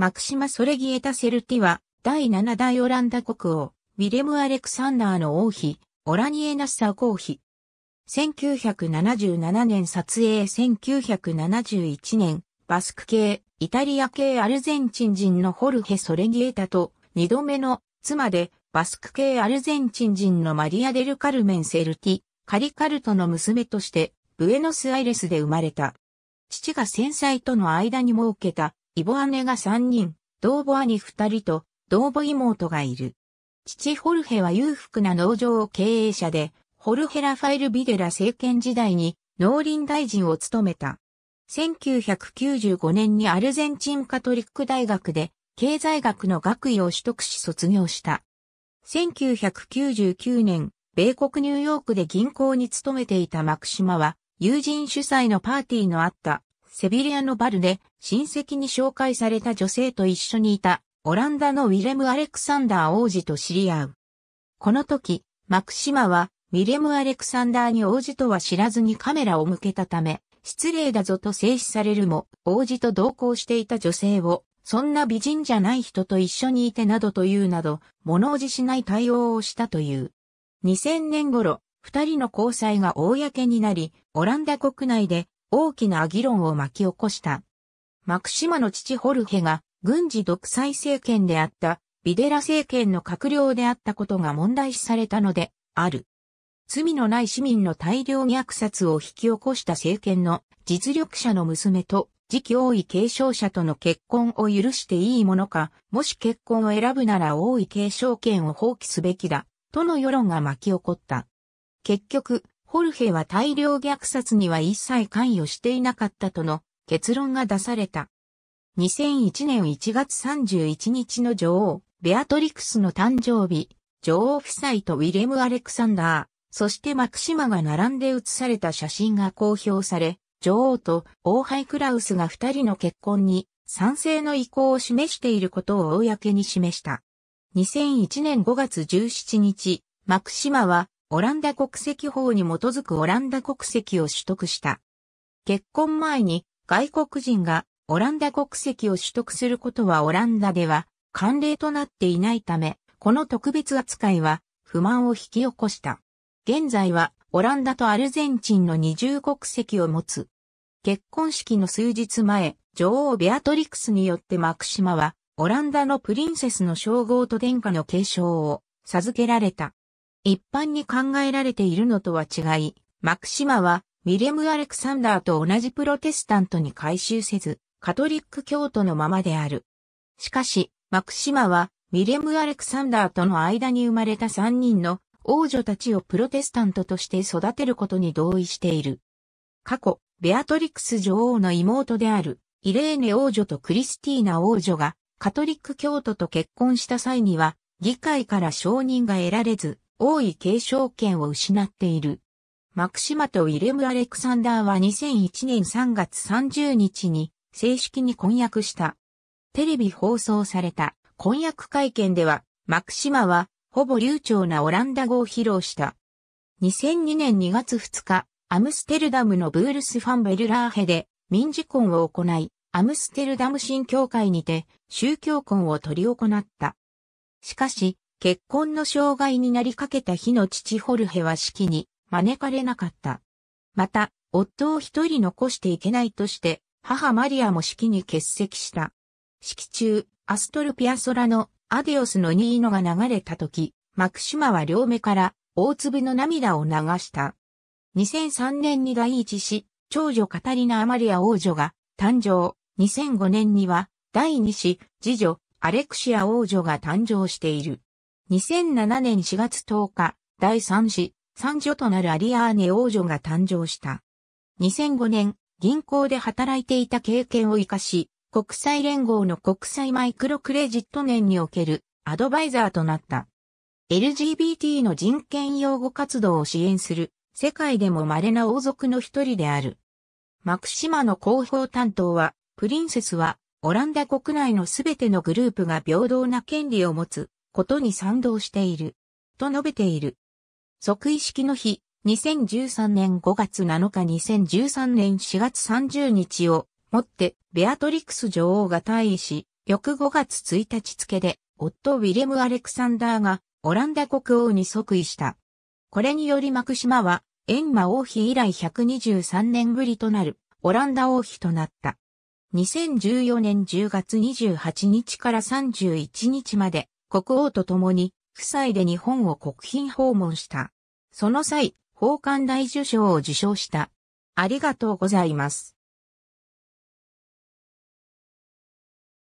マクシマ・ソレギエタ・セルティは、第7代オランダ国王、ウィレム・アレクサンダーの王妃、オラニエ・ナッサー公妃。1977年撮影1971年、バスク系、イタリア系アルゼンチン人のホルヘ・ソレギエタと、二度目の妻で、バスク系アルゼンチン人のマリア・デル・カルメン・セルティ、カリカルトの娘として、ブエノスアイレスで生まれた。父が戦災との間に設けたイボ姉が3人、同母兄2人と、同母妹がいる。父ホルヘは裕福な農場経営者で、ホルヘラファイル・ビデラ政権時代に農林大臣を務めた。1995年にアルゼンチンカトリック大学で経済学の学位を取得し卒業した。1999年、米国ニューヨークで銀行に勤めていたマクシマは、友人主催のパーティーのあったセビリアのバルで親戚に紹介された女性と一緒にいたオランダのウィレム・アレクサンダー王子と知り合う。この時、マクシマはウィレム・アレクサンダーに王子とは知らずにカメラを向けたため、失礼だぞと制止されるも、王子と同行していた女性を、そんな美人じゃない人と一緒にいてなどというなど、物おじしない対応をしたという。2000年頃、二人の交際が公になり、オランダ国内で大きな議論を巻き起こした。マクシマの父ホルヘが軍事独裁政権であったビデラ政権の閣僚であったことが問題視されたのである。罪のない市民の大量虐殺を引き起こした政権の実力者の娘と次期王位継承者との結婚を許していいものか、もし結婚を選ぶなら王位継承権を放棄すべきだ、との世論が巻き起こった。結局、ホルヘは大量虐殺には一切関与していなかったとの結論が出された。2001年1月31日の女王、ベアトリクスの誕生日、女王夫妻とウィレム・アレクサンダー、そしてマクシマが並んで写された写真が公表され、女王と王イ・クラウスが二人の結婚に賛成の意向を示していることを公に示した。2001年5月17日、マクシマはオランダ国籍法に基づくオランダ国籍を取得した。結婚前に外国人がオランダ国籍を取得することはオランダでは慣例となっていないため、この特別扱いは不満を引き起こした。現在はオランダとアルゼンチンの二重国籍を持つ。結婚式の数日前、女王ベアトリクスによってマクシマは、オランダのプリンセスの称号と殿下の継承を授けられた。一般に考えられているのとは違い、マクシマはウィレム・アレクサンダーと同じプロテスタントに改修せず、カトリック教徒のままである。しかし、マクシマはウィレム・アレクサンダーとの間に生まれた3人の王女たちをプロテスタントとして育てることに同意している。過去、ベアトリクス女王の妹であるイレーネ王女とクリスティーナ王女がカトリック教徒と結婚した際には議会から承認が得られず、王位継承権を失っている。マクシマとウィレム・アレクサンダーは2001年3月30日に正式に婚約した。テレビ放送された婚約会見では、マクシマはほぼ流暢なオランダ語を披露した。2002年2月2日、アムステルダムのブールス・ファンベルラーヘで民事婚を行い、アムステルダム新教会にて宗教婚を取り行った。しかし、結婚の障害になりかけた日の父ホルヘは式に招かれなかった。また、夫を一人残していけないとして、母マリアも式に欠席した。式中、アストルピアソラのアデオスのニーノが流れた時、マクシマは両目から大粒の涙を流した。2003年に第一子、長女カタリナ・アマリア王女が誕生。2005年には第二子、次女、アレクシア王女が誕生している。2007年4月10日、第3子、三女となるアリアーネ王女が誕生した。2005年、銀行で働いていた経験を活かし、国際連合の国際マイクロクレジット年におけるアドバイザーとなった。LGBT の人権擁護活動を支援する世界でも稀な王族の一人である。マクシマの広報担当は、プリンセスはオランダ国内のすべてのグループが平等な権利を持つことに賛同している。と述べている。即位式の日、2013年5月7日2013年4月30日をもってベアトリクス女王が退位し、翌5月1日付で夫ウィレム・アレクサンダーがオランダ国王に即位した。これによりマクシマはエンマ王妃以来123年ぶりとなるオランダ王妃となった。2014年10月28日から31日まで国王と共に、夫妻で日本を国賓訪問した。その際、宝冠大受賞を受賞した。ありがとうございます。